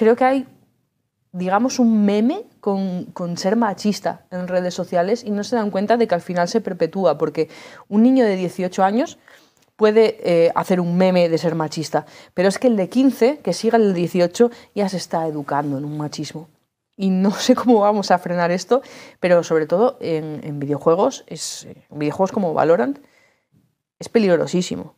creo que hay, digamos, un meme con, ser machista en redes sociales y no se dan cuenta de que al final se perpetúa, porque un niño de 18 años puede eh, hacer un meme de ser machista, pero es que el de 15, que siga el de 18, ya se está educando en un machismo. Y no sé cómo vamos a frenar esto, pero sobre todo en, videojuegos, es, en eh, videojuegos como Valorant, es peligrosísimo.